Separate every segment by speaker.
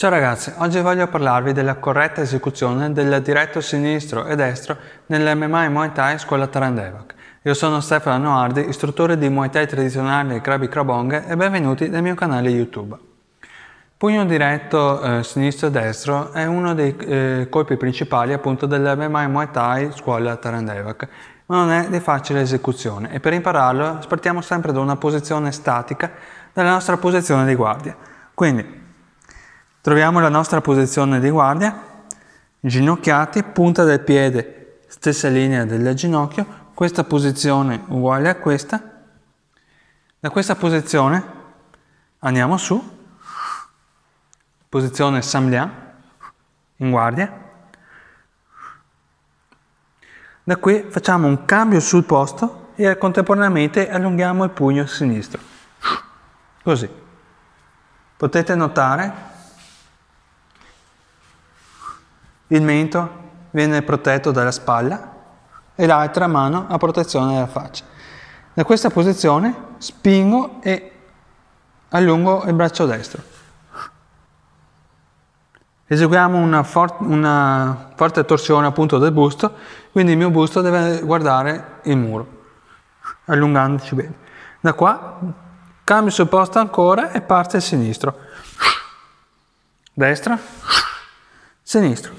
Speaker 1: Ciao ragazzi, oggi voglio parlarvi della corretta esecuzione del diretto sinistro e destro nell'MMA Muay Thai Scuola Tarandevac. Io sono Stefano Noardi, istruttore di Muay Thai tradizionale e Krabi Krabong e benvenuti nel mio canale YouTube. Pugno diretto eh, sinistro e destro è uno dei eh, colpi principali appunto dell'MMA Muay Thai Scuola Tarandevac, ma non è di facile esecuzione e per impararlo partiamo sempre da una posizione statica dalla nostra posizione di guardia. Quindi Troviamo la nostra posizione di guardia, ginocchiati, punta del piede, stessa linea del ginocchio, questa posizione uguale a questa. Da questa posizione andiamo su, posizione samlian, in guardia. Da qui facciamo un cambio sul posto e contemporaneamente allunghiamo il pugno sinistro. Così. Potete notare il mento viene protetto dalla spalla e l'altra mano a protezione della faccia. Da questa posizione spingo e allungo il braccio destro. Eseguiamo una, for- una forte torsione appunto del busto, quindi il mio busto deve guardare il muro, allungandoci bene. Da qua cambio sul posto ancora e parte il sinistro. Destra sinistro.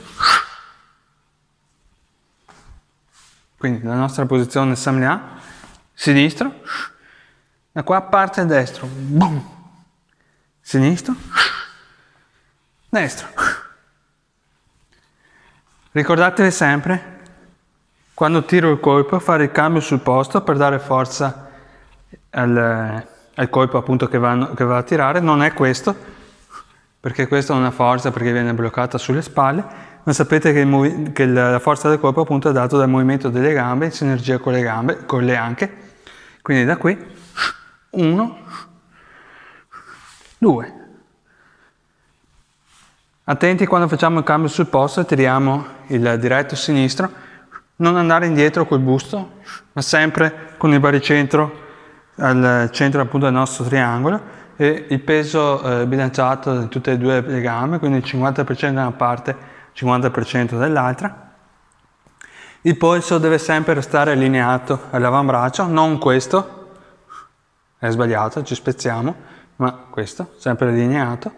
Speaker 1: Quindi la nostra posizione samna, sinistro, da qua parte destro, boom, sinistro, destro. Ricordatevi sempre, quando tiro il colpo, fare il cambio sul posto per dare forza al, al colpo appunto che, vanno, che va a tirare, non è questo, perché questa è una forza perché viene bloccata sulle spalle, ma sapete che, movi- che la forza del corpo appunto è data dal movimento delle gambe in sinergia con le gambe, con le anche. Quindi da qui 1, 2. Attenti quando facciamo il cambio sul posto, tiriamo il diretto sinistro, non andare indietro col busto, ma sempre con il baricentro al centro appunto del nostro triangolo e il peso eh, bilanciato di tutte e due le gambe, quindi il 50% da una parte, il 50% dall'altra. Il polso deve sempre restare allineato all'avambraccio, non questo, è sbagliato, ci spezziamo, ma questo, sempre allineato.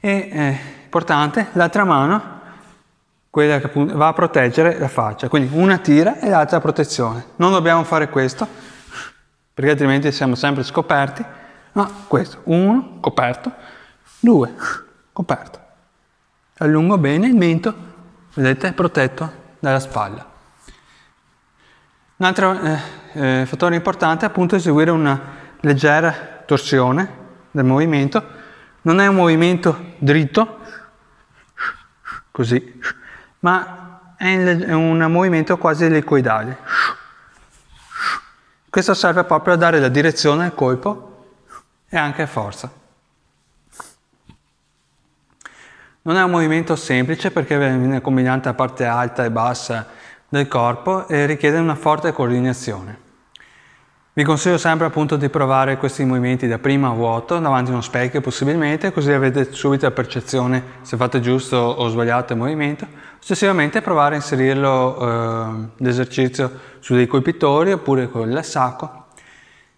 Speaker 1: E eh, importante, l'altra mano, quella che va a proteggere la faccia, quindi una tira e l'altra protezione. Non dobbiamo fare questo, perché altrimenti siamo sempre scoperti ma questo, uno, coperto, due, coperto. Allungo bene il mento, vedete, protetto dalla spalla. Un altro eh, eh, fattore importante è appunto eseguire una leggera torsione del movimento. Non è un movimento dritto, così, ma è un movimento quasi elicoidale. Questo serve proprio a dare la direzione al colpo e anche forza. Non è un movimento semplice perché viene combinata la parte alta e bassa del corpo e richiede una forte coordinazione. Vi consiglio sempre appunto di provare questi movimenti da prima a vuoto, davanti a uno specchio possibilmente, così avete subito la percezione se fate giusto o sbagliato il movimento. Successivamente provare a inserirlo eh, l'esercizio su dei colpitori oppure con il sacco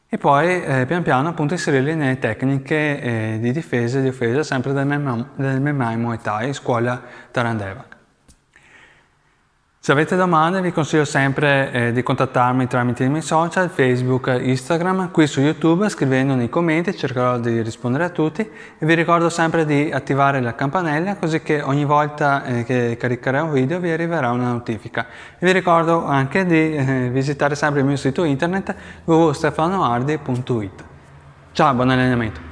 Speaker 1: e poi eh, pian piano appunto inserirli nelle tecniche eh, di difesa e di offesa sempre del, mem- del Memai Muay Thai, scuola Tarandeva. Se avete domande vi consiglio sempre eh, di contattarmi tramite i miei social, Facebook, Instagram, qui su YouTube scrivendo nei commenti, cercherò di rispondere a tutti e vi ricordo sempre di attivare la campanella così che ogni volta eh, che caricherò un video vi arriverà una notifica. E vi ricordo anche di eh, visitare sempre il mio sito internet www.stefanoardi.it. Ciao, buon allenamento!